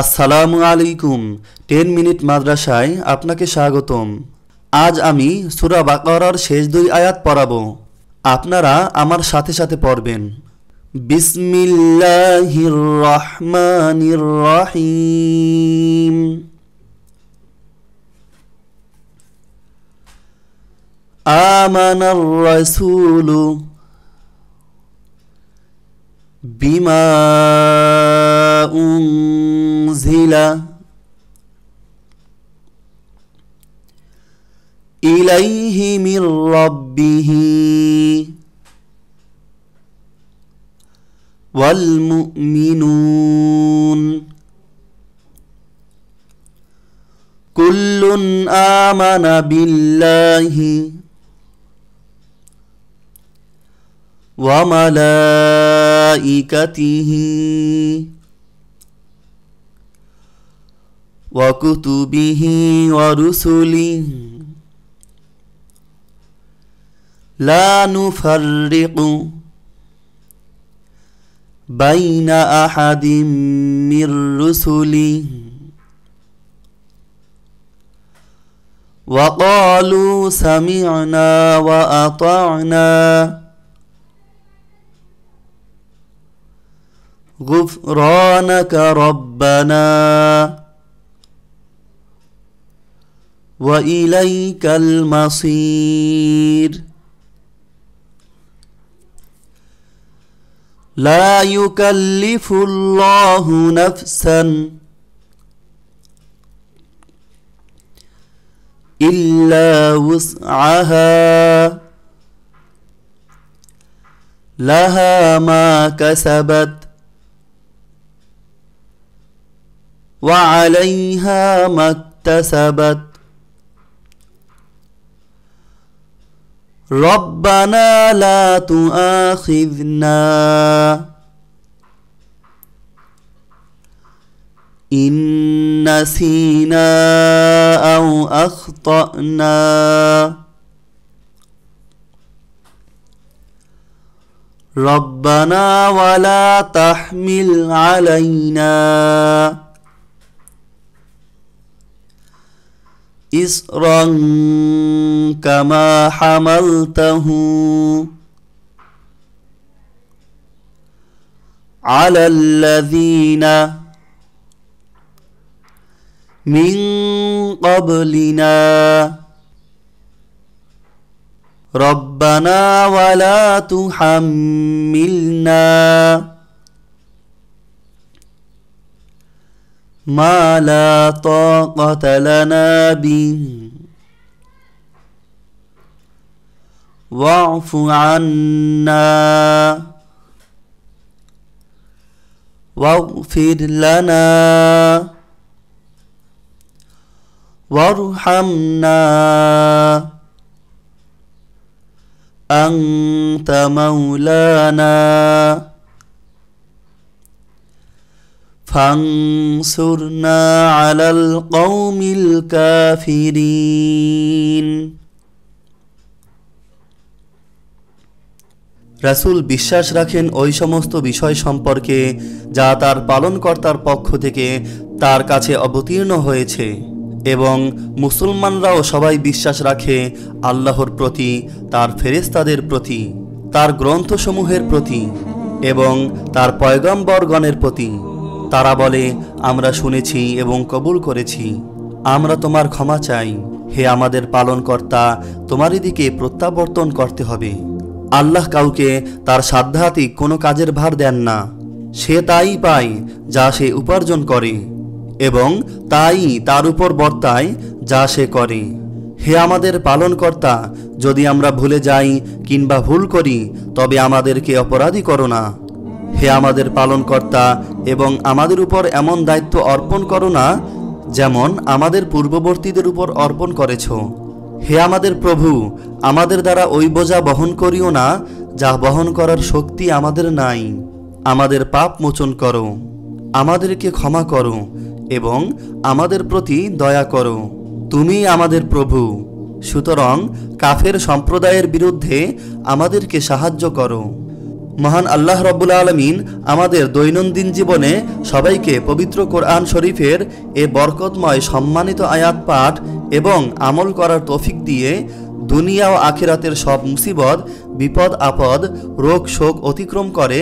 আসসালামু আলাইকুম ten minute মাদ্রাসায় আপনাকে স্বাগতম আজ আমি সুরা বাকরার শেষ দুই আয়াত পড়াব আপনারা আমার সাথে সাথে পড়বেন বিসমিল্লাহির রহমানির রহিম আমানার রাসূলু বিমা উম منزلا إليه من ربه والمؤمنون كل آمن بالله وملائكته وكتبه ورسله لا نفرق بين احد من رسله وقالوا سمعنا واطعنا غفرانك ربنا وإليك المصير لا يكلف الله نفسا إلا وسعها لها ما كسبت وعليها ما اكتسبت ربنا لا تؤاخذنا إن نسينا أو أخطأنا ربنا ولا تحمل علينا إسرا كما حملته على الذين من قبلنا ربنا ولا تحملنا ما لا طاقة لنا به واعف عنا واغفر لنا وارحمنا أنت مولانا ফাংসুরনা আলাল কৌমিল কাফিরিন রাসুল বিশ্বাস রাখেন ওই সমস্ত বিষয় সম্পর্কে যা তার পালনকর্তার পক্ষ থেকে তার কাছে অবতীর্ণ হয়েছে এবং মুসলমানরাও সবাই বিশ্বাস রাখে আল্লাহর প্রতি তার ফেরেস্তাদের প্রতি তার গ্রন্থসমূহের প্রতি এবং তার পয়গম্বরগণের প্রতি তারা বলে আমরা শুনেছি এবং কবুল করেছি আমরা তোমার ক্ষমা চাই হে আমাদের পালনকর্তা তোমারই দিকে প্রত্যাবর্তন করতে হবে আল্লাহ কাউকে তার সাধ্যাতিক কোনো কাজের ভার দেন না সে তাই পায় যা সে উপার্জন করে এবং তাই তার উপর বর্তায় যা সে করে হে আমাদের পালনকর্তা যদি আমরা ভুলে যাই কিংবা ভুল করি তবে আমাদেরকে অপরাধী করো না হে আমাদের পালনকর্তা এবং আমাদের উপর এমন দায়িত্ব অর্পণ করো না যেমন আমাদের পূর্ববর্তীদের উপর অর্পণ করেছ হে আমাদের প্রভু আমাদের দ্বারা ওই বোঝা বহন করিও না যা বহন করার শক্তি আমাদের নাই আমাদের পাপ মোচন করো আমাদেরকে ক্ষমা করো এবং আমাদের প্রতি দয়া করো তুমি আমাদের প্রভু সুতরাং কাফের সম্প্রদায়ের বিরুদ্ধে আমাদেরকে সাহায্য করো মহান আল্লাহ রব্বুল আলমিন আমাদের দৈনন্দিন জীবনে সবাইকে পবিত্র কোরআন শরীফের এ বরকতময় সম্মানিত আয়াত পাঠ এবং আমল করার তফিক দিয়ে দুনিয়া ও আখিরাতের সব মুসিবত বিপদ আপদ রোগ শোক অতিক্রম করে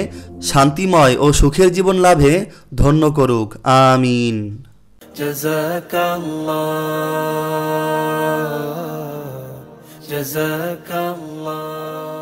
শান্তিময় ও সুখের জীবন লাভে ধন্য করুক আমিন جزاك الله